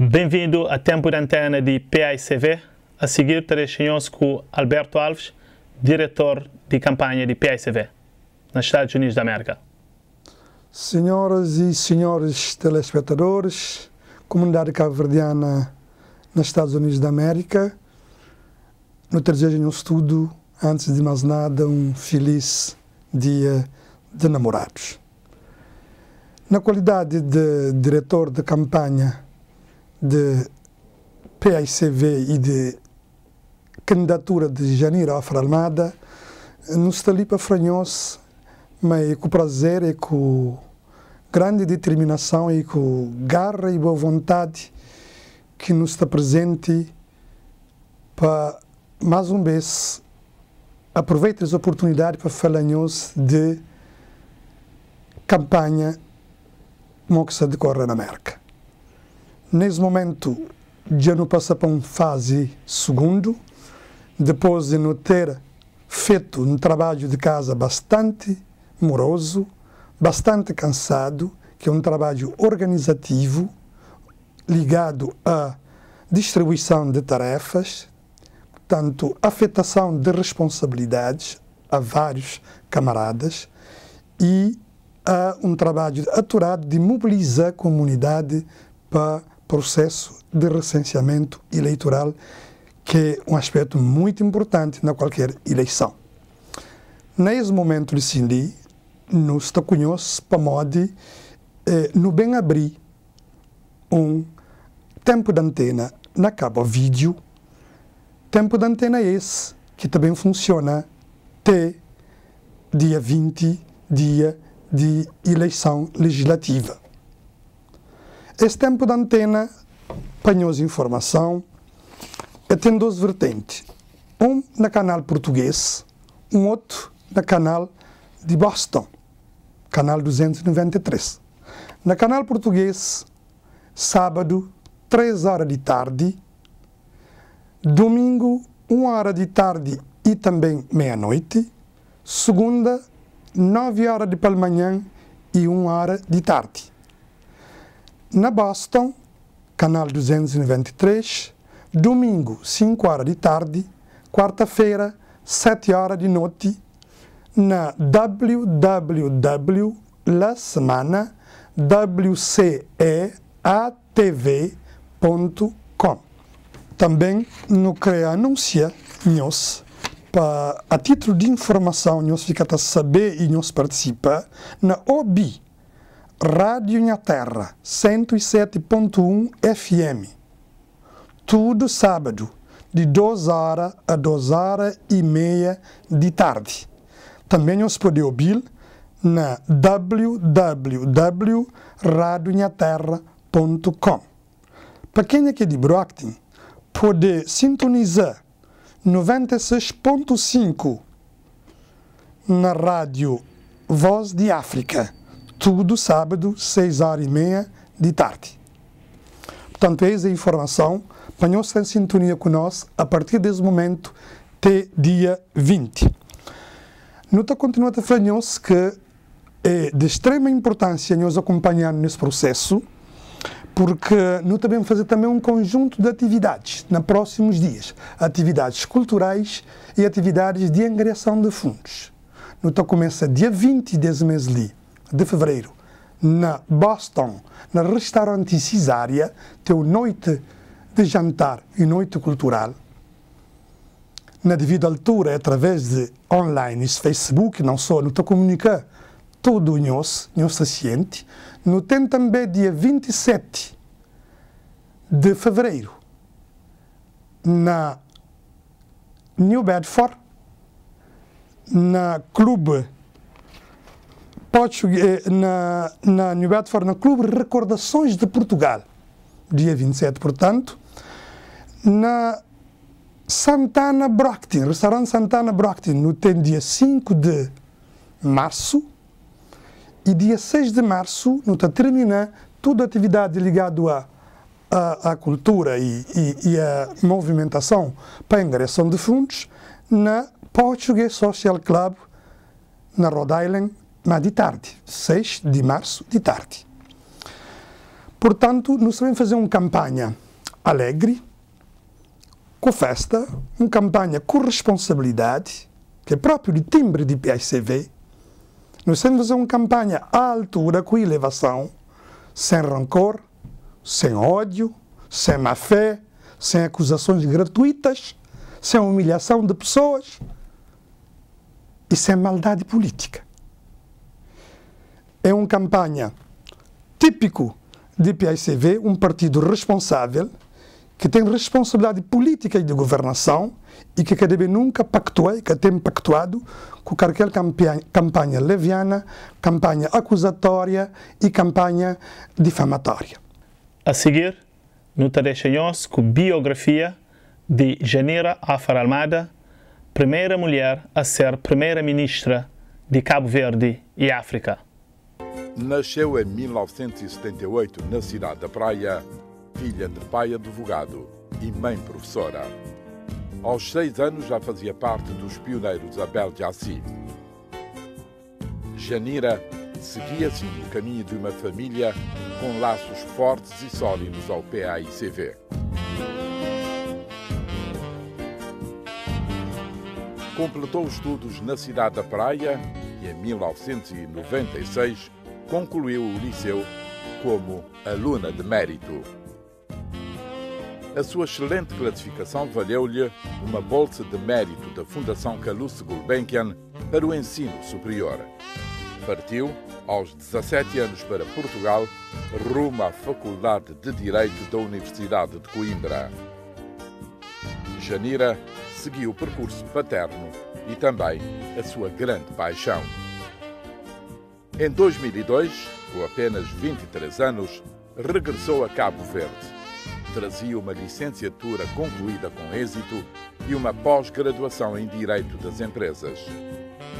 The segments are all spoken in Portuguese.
Bem-vindo a tempo de antena de PICV. A seguir, teremos com Alberto Alves, diretor de campanha de PICV, nos Estados Unidos da América. Senhoras e senhores telespectadores, comunidade cabo-verdiana nos Estados Unidos da América, no desejo um estudo, antes de mais nada, um feliz dia de namorados. Na qualidade de diretor de campanha de PICV e de candidatura de Janir Afra Almada, nos está ali para franhos, mas é com prazer e é com grande determinação e é com garra e boa vontade que nos está presente para, mais uma vez, aproveitar esta oportunidade para falar-nos de campanha moxa se decorre na América. Nesse momento, já não passa para uma fase segundo, depois de não ter feito um trabalho de casa bastante moroso, bastante cansado, que é um trabalho organizativo ligado à distribuição de tarefas, portanto, afetação de responsabilidades a vários camaradas e a um trabalho aturado de mobilizar a comunidade para processo de recenseamento eleitoral, que é um aspecto muito importante na qualquer eleição. Nesse momento de Sindi, nos para pamode, eh, no bem abrir um tempo de antena na cabo vídeo, tempo de antena esse que também funciona até dia 20, dia de eleição legislativa. Este tempo de antena apanhou-se informação tem duas vertentes. Um na canal português, um outro na canal de Boston, canal 293. Na canal português, sábado, 3 horas de tarde, domingo, 1 hora de tarde e também meia-noite, segunda, 9 horas de pela manhã e 1 hora de tarde na Boston, canal 293, domingo, 5 horas de tarde, quarta-feira, 7 horas de noite, na www.lasemanawceatv.com. Também no CREA anuncia nós para a título de informação nós fica a saber e nós participa na OBI Rádio Minha Terra, 107.1 FM. Tudo sábado, de 12 horas a 12 horas e meia de tarde. Também os pode ouvir na www.radionhaterra.com. Para quem é que é de Brockton, pode sintonizar 96.5 na rádio Voz de África tudo sábado, seis horas e meia de tarde. Portanto, eis a informação. Ponham-se em sintonia conosco a partir desse momento, até dia 20. Nota continua a falhar-se que é de extrema importância nos acompanhar nesse processo, porque nós também fazer também um conjunto de atividades nos próximos dias, atividades culturais e atividades de angriação de fundos. Nota começa dia 20 desse mês ali, de fevereiro, na Boston, na restaurante Cisária, teu noite de jantar e noite cultural. Na devida altura, através de online e Facebook, não só, não te comunicar tudo nós, nós se ciente. no tem também dia 27 de fevereiro, na New Bedford, na Clube eh, na, na New Bedford, no Clube Recordações de Portugal, dia 27, portanto, na Santana Brockton, restaurante Santana Brockton, no tem dia 5 de março e dia 6 de março, no tá termina toda atividade ligada à, à, cultura e, e, e à movimentação para a ingressão de fundos na Portuguese Social Club na Rhode Island, mas de tarde, 6 de uhum. março de tarde. Portanto, nós vamos fazer uma campanha alegre, com festa, uma campanha com responsabilidade, que é próprio de timbre de PSV. Nós vamos fazer uma campanha à altura, com elevação, sem rancor, sem ódio, sem má fé, sem acusações gratuitas, sem humilhação de pessoas e sem maldade política é uma campanha típico de PICV, um partido responsável, que tem responsabilidade política e de governação e que KDB nunca pactua e que tem pactuado com qualquer campanha, campanha leviana, campanha acusatória e campanha difamatória. A seguir, notaremos com biografia de Janeira Afar Almada, primeira mulher a ser primeira-ministra de Cabo Verde e África nasceu em 1978 na cidade da Praia, filha de pai advogado e mãe professora. Aos seis anos já fazia parte dos pioneiros Abel Assis. Janira seguia assim o caminho de uma família com laços fortes e sólidos ao PAICV. Completou estudos na cidade da Praia e, em 1996, concluiu o liceu como aluna de mérito. A sua excelente classificação valeu-lhe uma bolsa de mérito da Fundação Calouste Gulbenkian para o ensino superior. Partiu, aos 17 anos, para Portugal, rumo à Faculdade de Direito da Universidade de Coimbra. Janira seguiu o percurso paterno e também a sua grande paixão, em 2002, com apenas 23 anos, regressou a Cabo Verde. Trazia uma licenciatura concluída com êxito e uma pós-graduação em Direito das Empresas.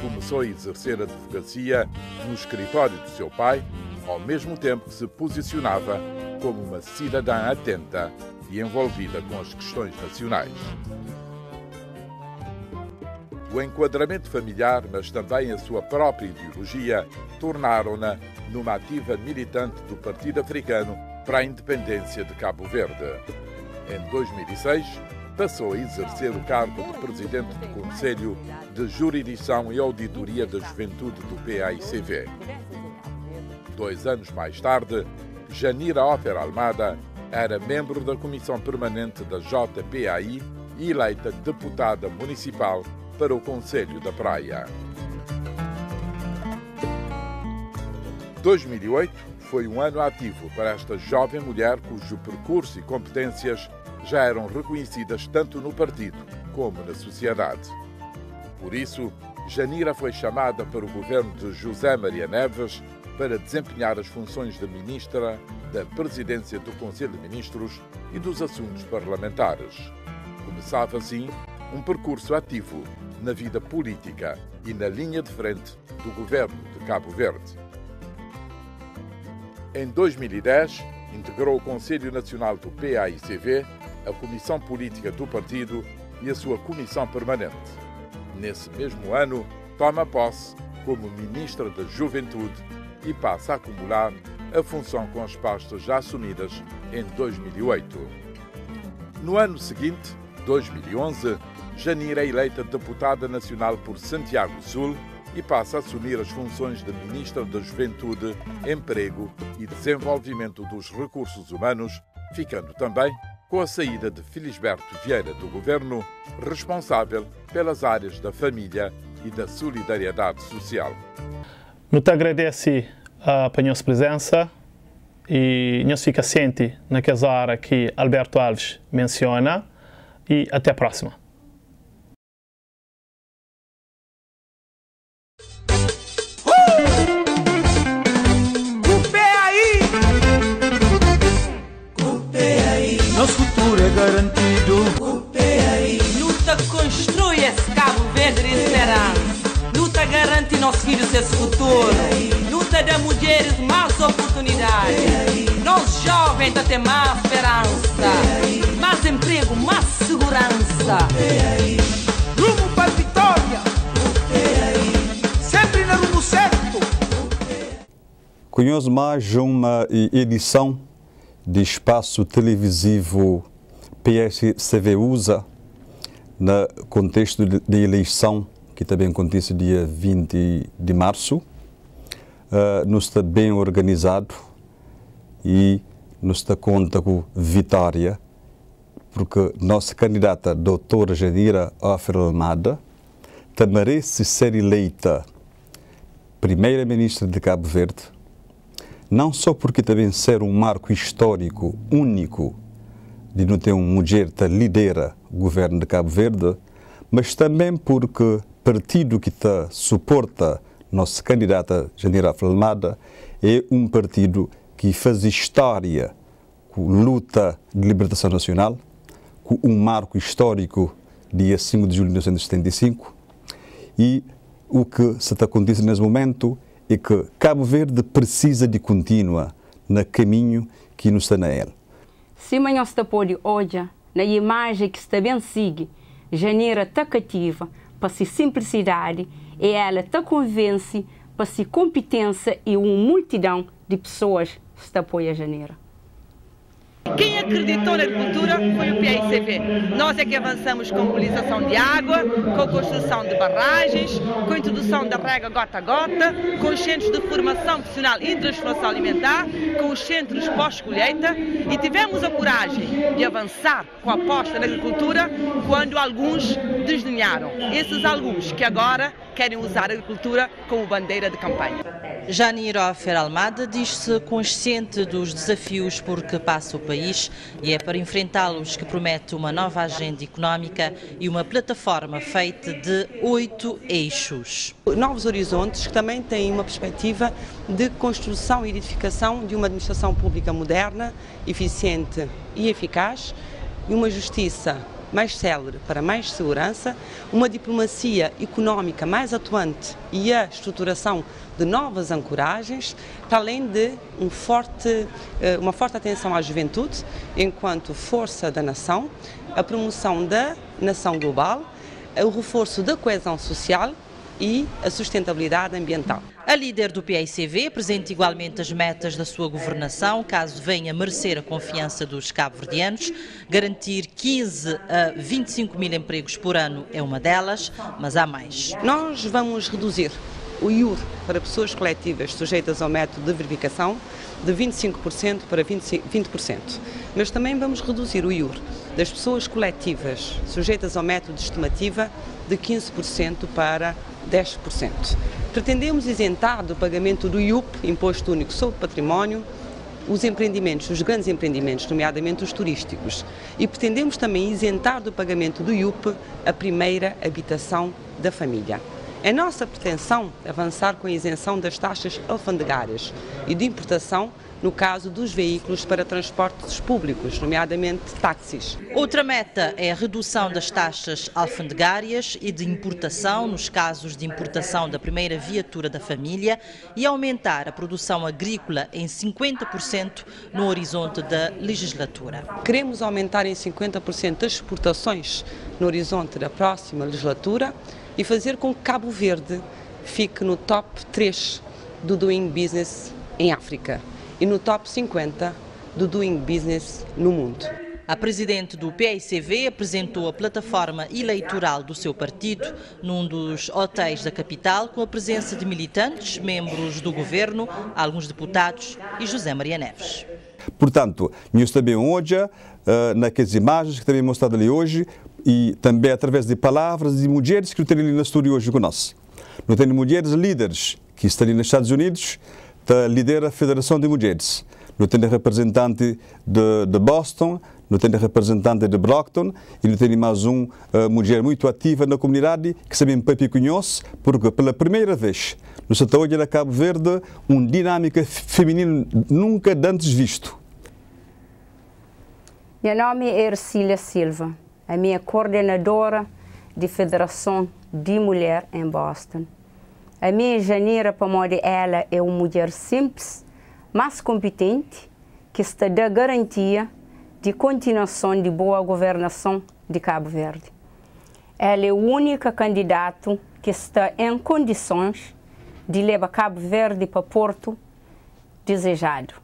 Começou a exercer advocacia no escritório do seu pai, ao mesmo tempo que se posicionava como uma cidadã atenta e envolvida com as questões nacionais o enquadramento familiar, mas também a sua própria ideologia, tornaram-na numa ativa militante do Partido Africano para a Independência de Cabo Verde. Em 2006, passou a exercer o cargo de presidente do Conselho de Jurisdição e Auditoria da Juventude do PAICV. Dois anos mais tarde, Janira Ofer Almada era membro da Comissão Permanente da JPAI e eleita deputada municipal para o Conselho da Praia. 2008 foi um ano ativo para esta jovem mulher cujo percurso e competências já eram reconhecidas tanto no partido como na sociedade. Por isso, Janira foi chamada para o governo de José Maria Neves para desempenhar as funções de ministra da presidência do Conselho de Ministros e dos Assuntos Parlamentares. Começava assim um percurso ativo na vida política e na linha de frente do governo de Cabo Verde. Em 2010, integrou o Conselho Nacional do PAICV, a Comissão Política do Partido e a sua Comissão Permanente. Nesse mesmo ano, toma posse como Ministra da Juventude e passa a acumular a função com as pastas já assumidas em 2008. No ano seguinte, 2011, Janira é eleita deputada nacional por Santiago Sul e passa a assumir as funções de Ministra da Juventude, Emprego e Desenvolvimento dos Recursos Humanos, ficando também com a saída de Felisberto Vieira do governo, responsável pelas áreas da família e da solidariedade social. Muito agradeço a nossa presença e nós fica ciente naquela área que Alberto Alves menciona e até a próxima. mais oportunidades. Nós jovens até mais esperança, mais emprego, mais segurança. Rumo para a vitória, sempre no rumo certo. Conheço mais uma edição de espaço televisivo PSCV USA no contexto de eleição que também acontece dia 20 de março uh, eh, não está bem organizado e não está conta com vitória, porque nossa candidata, doutora Jadira Offer Almada, merece ser eleita primeira-ministra de Cabo Verde, não só porque também ser um marco histórico único de não ter uma mulher que lidera o governo de Cabo Verde, mas também porque partido que te suporta nossa candidata Janira Flamada, é um partido que faz história com luta de libertação nacional, com um marco histórico dia 5 de julho de 1975, e o que se está acontecendo nesse momento é que Cabo Verde precisa de contínua no caminho que nos está na ele. Se amanhã se pode hoje, na imagem que está bem sigue, Janeira está cativa para sua simplicidade e ela te convence para se competência e uma multidão de pessoas se te apoia a janeiro. Quem acreditou na agricultura foi o PICV. Nós é que avançamos com a mobilização de água, com a construção de barragens, com a introdução da rega gota a gota, com os centros de formação profissional e transformação alimentar, com os centros pós-colheita e tivemos a coragem de avançar com a aposta na agricultura quando alguns desdenharam. Esses alguns que agora querem usar a agricultura como bandeira de campanha. Jani Almada diz-se consciente dos desafios por que passa o país e é para enfrentá-los que promete uma nova agenda económica e uma plataforma feita de oito eixos. Novos Horizontes que também têm uma perspectiva de construção e edificação de uma administração pública moderna, eficiente e eficaz e uma justiça mais célere, para mais segurança, uma diplomacia económica mais atuante e a estruturação de novas ancoragens, para além de um forte, eh, uma forte atenção à juventude enquanto força da nação, a promoção da nação global, o reforço da coesão social e a sustentabilidade ambiental. A líder do PICV apresenta igualmente as metas da sua governação, caso venha merecer a confiança dos cabo-verdianos. Garantir 15 a 25 mil empregos por ano é uma delas, mas há mais. Nós vamos reduzir o IUR para pessoas coletivas sujeitas ao método de verificação de 25% para 20%, 20%. Mas também vamos reduzir o IUR das pessoas coletivas sujeitas ao método de estimativa de 15% para 10%. Pretendemos isentar do pagamento do IUP, Imposto Único sobre Património, os empreendimentos, os grandes empreendimentos, nomeadamente os turísticos. E pretendemos também isentar do pagamento do IUP a primeira habitação da família. É nossa pretensão avançar com a isenção das taxas alfandegárias e de importação no caso dos veículos para transportes públicos, nomeadamente táxis. Outra meta é a redução das taxas alfandegárias e de importação, nos casos de importação da primeira viatura da família, e aumentar a produção agrícola em 50% no horizonte da legislatura. Queremos aumentar em 50% as exportações no horizonte da próxima legislatura e fazer com que Cabo Verde fique no top 3 do Doing Business em África e no top 50 do Doing Business no mundo. A presidente do PICV apresentou a plataforma eleitoral do seu partido num dos hotéis da capital, com a presença de militantes, membros do governo, alguns deputados e José Maria Neves. Portanto, nós também hoje, eh, naquelas imagens que também mostrado ali hoje, e também através de palavras de mulheres que estão ali no estúdio hoje conosco. Nós temos mulheres líderes que estão ali nos Estados Unidos, të lidera Federação de Mulheres. Não të representante de Boston, não tem representante de Brockton e não tem mais um uh, mulher muito ativa na comunidade que sabemos Pepe conhece, porque pela primeira vez no setor de Cabo Verde, uma dinâmica feminina nunca antes visto. Meu nome é Ercília Silva, a minha coordenadora de Federação de Mulher em Boston. A minha janeira para ela é uma mulher simples, mas competente, que está da garantia de continuação de boa governação de Cabo Verde. Ela é o única candidato que está em condições de levar Cabo Verde para Porto desejado.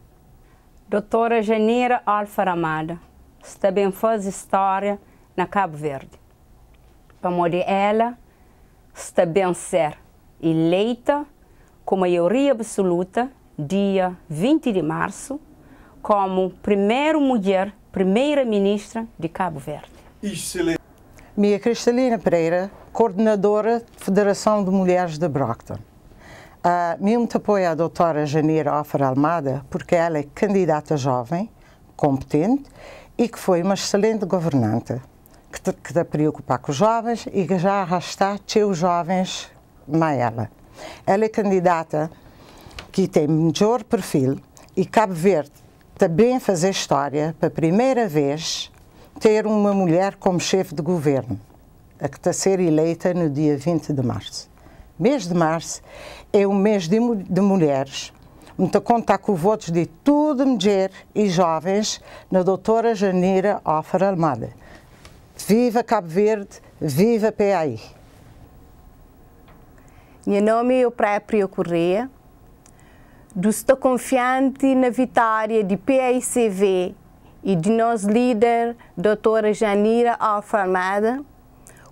Doutora Janeira Alfa Ramada está bem faz história na Cabo Verde. Para morrer ela, está bem ser eleita com maioria absoluta, dia 20 de março, como primeira mulher primeira-ministra de Cabo Verde. Excelente. Minha Cristalina Pereira, coordenadora da Federação de Mulheres de Brockton. Uh, ah, muito apoio à doutora Janira Offer Almada, porque ela é candidata jovem, competente e que foi uma excelente governante, que está preocupada com os jovens e que já arrastou os jovens Maela. Ela é candidata que tem melhor perfil e Cabo Verde também fazer história, para a primeira vez, ter uma mulher como chefe de governo, a que está a ser eleita no dia 20 de março. Mês de março é um mês de, de mulheres, muito a contar com votos de tudo mulher e jovens na doutora Janira Ofra Almada. Viva Cabo Verde, viva PAI! Meu nome é o próprio Correia. Estou confiante na vitória de PICV e de nosso líder, doutora Janira Alfarmada,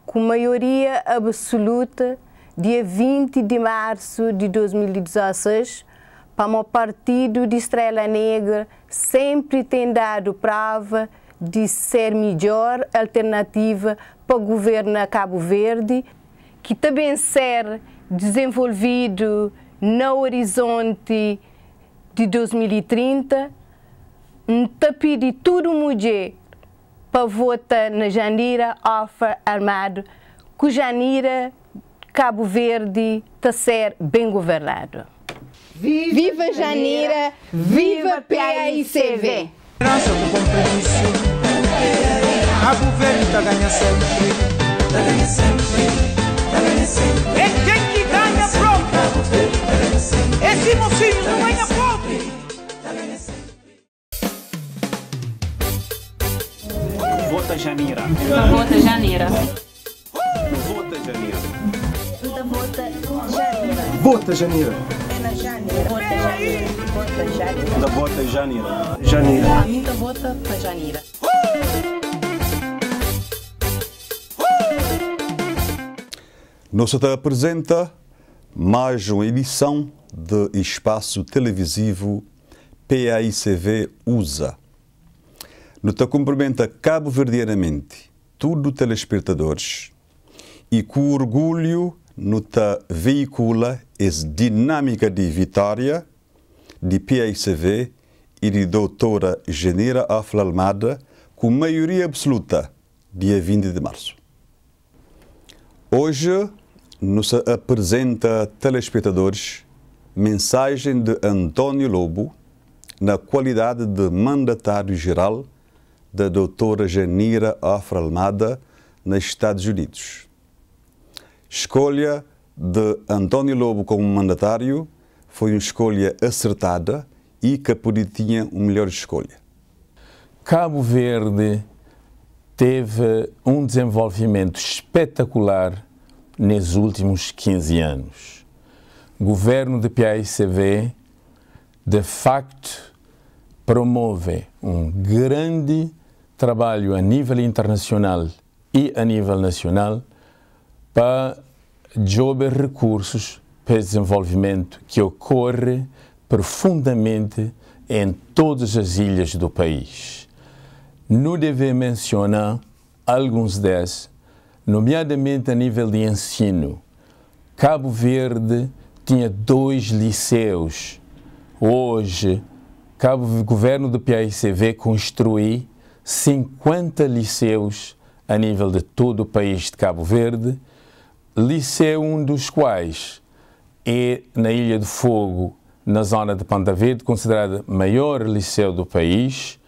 com maioria absoluta, dia 20 de março de 2016, para o Partido de Estrela Negra sempre tem dado prova de ser melhor alternativa para o governo a Cabo Verde, que também ser desenvolvido no horizonte de 2030, um tapete de tudo mulher para votar na Janira Alfa Armado, que Janira Cabo Verde está a ser bem governado. Viva, viva Janira, viva PAICV! Esperança com compromisso, Cabo Verde está ganhando sempre, está ganhando sempre. Esse mocinho não ainda pobre. Vota Janeira. Vota Janeira. Vota Janeira. Vota Janeira. Vota Janeira. Vota Janeira. É vota Janeira. Vota Janeira. Janeira. Muita vota para Janeira. Nossa apresenta mais uma edição do espaço televisivo PAICV USA. no te cumprimenta cabo-verdianamente tudo telespectadores e com orgulho no te veicula essa dinâmica de vitória de PAICV e de doutora Genera Afla com maioria absoluta dia 20 de março. Hoje, nos apresenta telespectadores mensagem de António Lobo na qualidade de mandatário geral da doutora Janira Afra Almada nos Estados Unidos. Escolha de António Lobo como mandatário foi uma escolha acertada e que tinha uma melhor escolha. Cabo Verde teve um desenvolvimento espetacular nos últimos 15 anos. O governo de PAICV, de facto, promove um grande trabalho a nível internacional e a nível nacional para jovens recursos para desenvolvimento que ocorre profundamente em todas as ilhas do país. Não deve mencionar alguns desses nomeadamente a nível de ensino. Cabo Verde tinha dois liceus. Hoje, Cabo, o governo do PAICV construiu 50 liceus a nível de todo o país de Cabo Verde, liceu um dos quais é na Ilha do Fogo, na zona de Pantaverde, considerada maior liceu do país,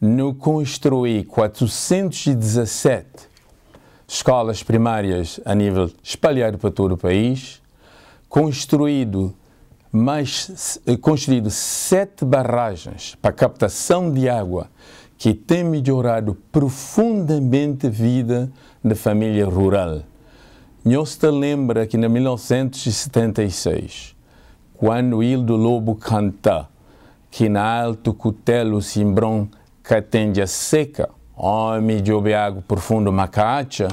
no construir 417 escolas primárias a nível espalhado para todo o país, construído mais eh, construído sete barragens para captação de água que tem melhorado profundamente a vida da família rural. Nhosta lembra que em 1976, quando Hildo Lobo canta que na Alto Cutelo Simbrão a Seca, homem de obiago profundo macacha,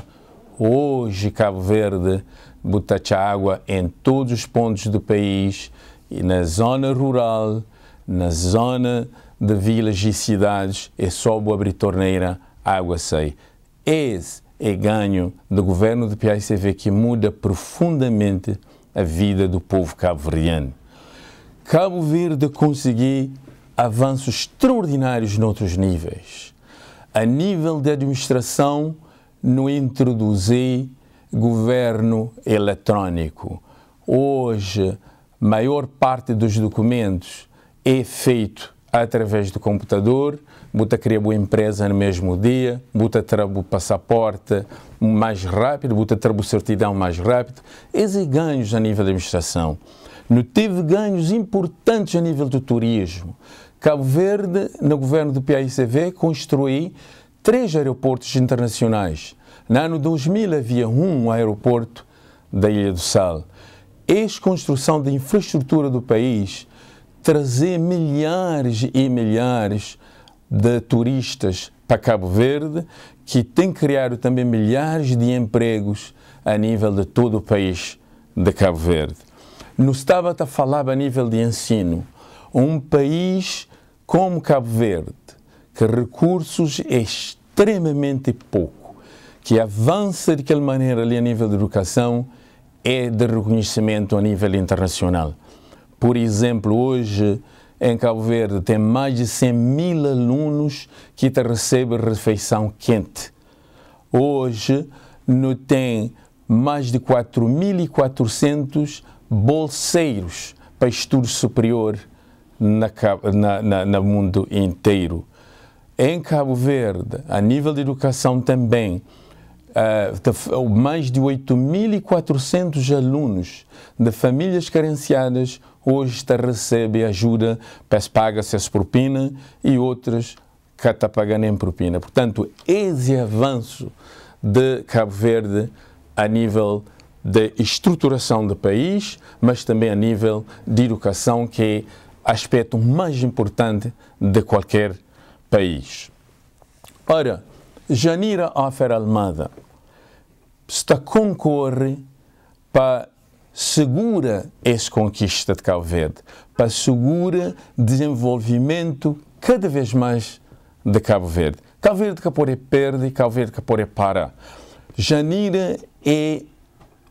hoje Cabo Verde botar água em todos os pontos do país, e na zona rural, na zona de vilas e cidades, é só abrir torneira, água sai. Esse é ganho do governo do PICV que muda profundamente a vida do povo cabo-verdiano. Cabo Verde conseguiu avanços extraordinários noutros níveis. A nível de administração, não introduzi governo eletrónico. Hoje, maior parte dos documentos é feito através do computador, bota cria boa empresa no mesmo dia, bota trabo passaporte mais rápido, bota trabo certidão mais rápido. Esses ganhos a nível da administração. Não teve ganhos importantes a nível do turismo. Cabo Verde, no governo do PICV, construiu três aeroportos internacionais. No ano 2000 havia um aeroporto da Ilha do Sal. Eis construção da infraestrutura do país trazer milhares e milhares de turistas para Cabo Verde, que tem criado também milhares de empregos a nível de todo o país de Cabo Verde. Não estava a falar a nível de ensino um país como Cabo Verde, que recursos é extremamente pouco, que avança de aquela maneira ali a nível de educação, é de reconhecimento a nível internacional. Por exemplo, hoje em Cabo Verde tem mais de 100 mil alunos que te recebem refeição quente. Hoje no tem mais de 4.400 bolseiros para estudo superior na, na, na, no mundo inteiro. Em Cabo Verde, a nível de educação também, uh, mais de 8.400 alunos de famílias carenciadas hoje recebem ajuda, paga-se as propina e outras que está pagando em propina. Portanto, esse avanço de Cabo Verde a nível de estruturação do país, mas também a nível de educação, que é aspecto mais importante de qualquer país. Ora, Janira Afer Almada está concorre para segura essa conquista de Cabo Verde, para segura desenvolvimento cada vez mais de Cabo Verde. Cabo Verde Capore perde, Cabo Verde Capore para. Janira é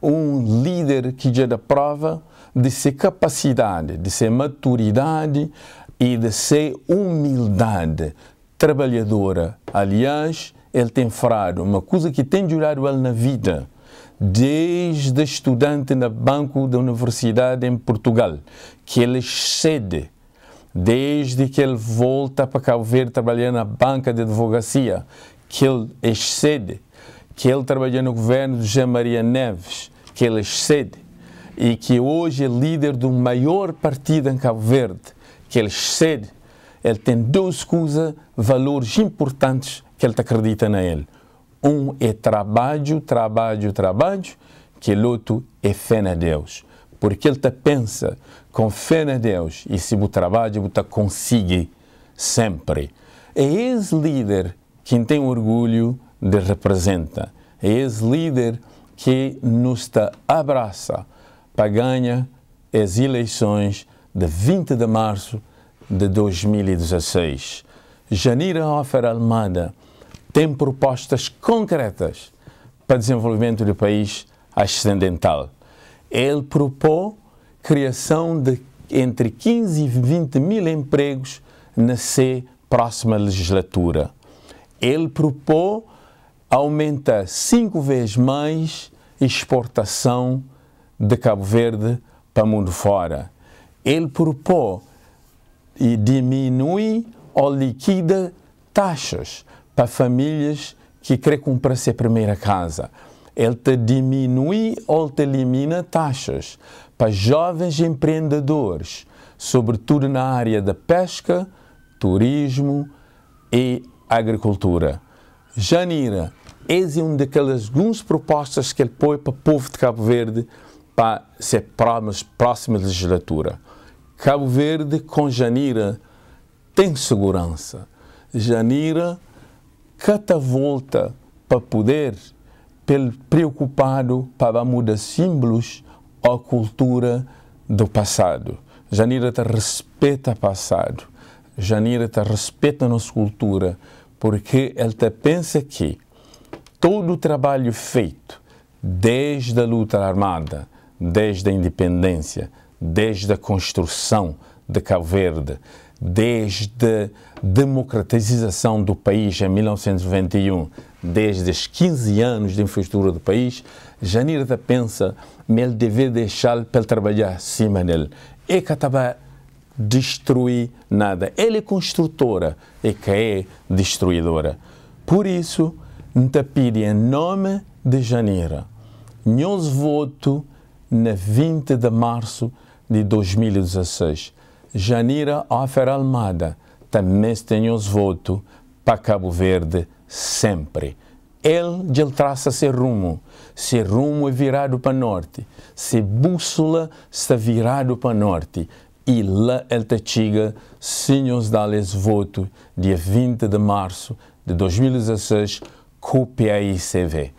um líder que já dá prova de ser capacidade, de ser maturidade e de ser humildade trabalhadora. Aliás, ele tem falado uma coisa que tem durado ele na vida, desde estudante no banco da universidade em Portugal, que ele excede desde que ele volta para Cabo Verde trabalhar na banca de advocacia, que ele excede, que ele trabalha no governo de José Maria Neves, que ele excede, e que hoje é líder do maior partido em Cabo Verde, que ele cede, ele tem duas coisas, valores importantes que ele acredita nele Um é trabalho, trabalho, trabalho, que o outro é fé na Deus. Porque ele tá pensa com fé na Deus e se o trabalho, você consegue sempre. É esse líder que tem orgulho de representa. É esse líder que nos abraça para ganhar as eleições de 20 de março de 2016. Janira Offer Almada tem propostas concretas para desenvolvimento do país ascendental. Ele propôs criação de entre 15 e 20 mil empregos na C próxima legislatura. Ele propôs aumentar cinco vezes mais exportação de Cabo Verde para o mundo fora. Ele propôs e diminui ou liquida taxas para famílias que querem comprar sua primeira casa. Ele te diminui ou te elimina taxas para jovens empreendedores, sobretudo na área da pesca, turismo e agricultura. Janira, esse é um daquelas algumas propostas que ele põe para o povo de Cabo Verde para ser próxima legislatura. Cabo Verde com Janira tem segurança. Janira cata volta para poder pelo preocupado para mudar símbolos ou cultura do passado. Janira te respeita o passado. Janira te respeita a nossa cultura, porque ele te pensa que todo o trabalho feito desde a luta armada, desde a independência, desde a construção de Cabo Verde, desde a democratização do país em 1921, desde os 15 anos de infraestrutura do país, Janir da pensa, ele deve deixar para trabalhar cima dele. E é que estava destruir nada. Ele é construtora e é que é destruidora. Por isso, Ntapiri, em nome de Janira, meus votos na 20 de março de 2016. Janira Afer Almada também tem os votos para Cabo Verde sempre. Ele, traça seu rumo. Seu rumo é virado para norte. sua bússola está virado para norte. E lá ele te chega, se nos voto, dia 20 de março de 2016, com o PAICV.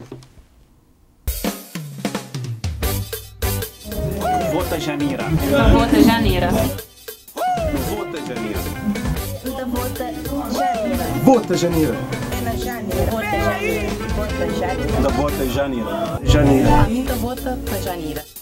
Vota Janeira. Vota Janeira. Vota Janeira. Vota Janeira. Vota Janeira. Vota Janeira. Vota Janeira. Rota Janeira. Vota Muita Janeira.